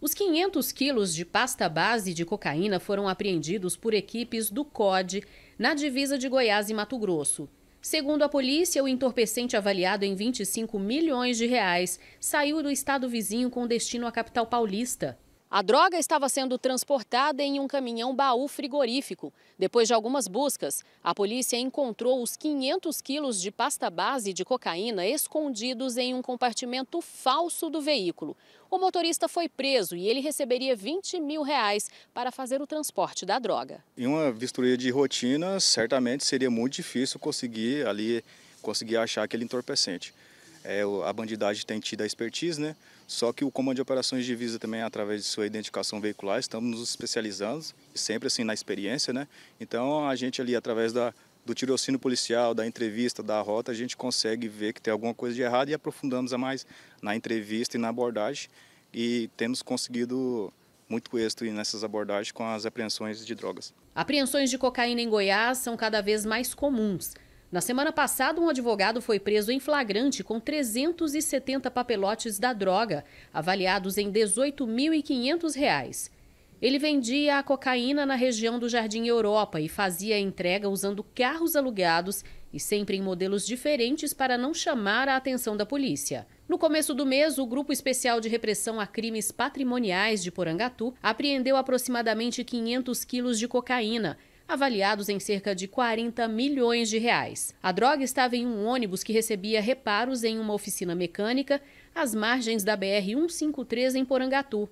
Os 500 quilos de pasta base de cocaína foram apreendidos por equipes do COD na divisa de Goiás e Mato Grosso. Segundo a polícia, o entorpecente avaliado em 25 milhões de reais saiu do estado vizinho com destino à capital paulista. A droga estava sendo transportada em um caminhão baú frigorífico. Depois de algumas buscas, a polícia encontrou os 500 quilos de pasta base de cocaína escondidos em um compartimento falso do veículo. O motorista foi preso e ele receberia 20 mil reais para fazer o transporte da droga. Em uma vistoria de rotina, certamente seria muito difícil conseguir ali conseguir achar aquele entorpecente. É, a bandidagem tem tido a expertise, né? Só que o Comando de Operações de Divisa também, através de sua identificação veicular, estamos nos especializando, sempre assim na experiência, né? Então a gente ali, através da, do tirocínio policial, da entrevista, da rota, a gente consegue ver que tem alguma coisa de errado e aprofundamos a mais na entrevista e na abordagem e temos conseguido muito êxito nessas abordagens com as apreensões de drogas. Apreensões de cocaína em Goiás são cada vez mais comuns. Na semana passada, um advogado foi preso em flagrante com 370 papelotes da droga, avaliados em R$ 18.500. Ele vendia a cocaína na região do Jardim Europa e fazia a entrega usando carros alugados e sempre em modelos diferentes para não chamar a atenção da polícia. No começo do mês, o Grupo Especial de Repressão a Crimes Patrimoniais de Porangatu apreendeu aproximadamente 500 quilos de cocaína avaliados em cerca de 40 milhões de reais. A droga estava em um ônibus que recebia reparos em uma oficina mecânica às margens da BR-153 em Porangatu.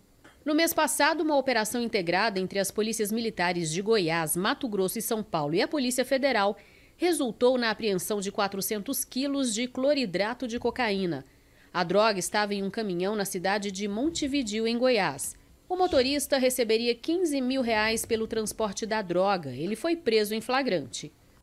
No mês passado, uma operação integrada entre as polícias militares de Goiás, Mato Grosso e São Paulo e a Polícia Federal resultou na apreensão de 400 quilos de cloridrato de cocaína. A droga estava em um caminhão na cidade de Montevidio, em Goiás. O motorista receberia 15 mil reais pelo transporte da droga. Ele foi preso em flagrante.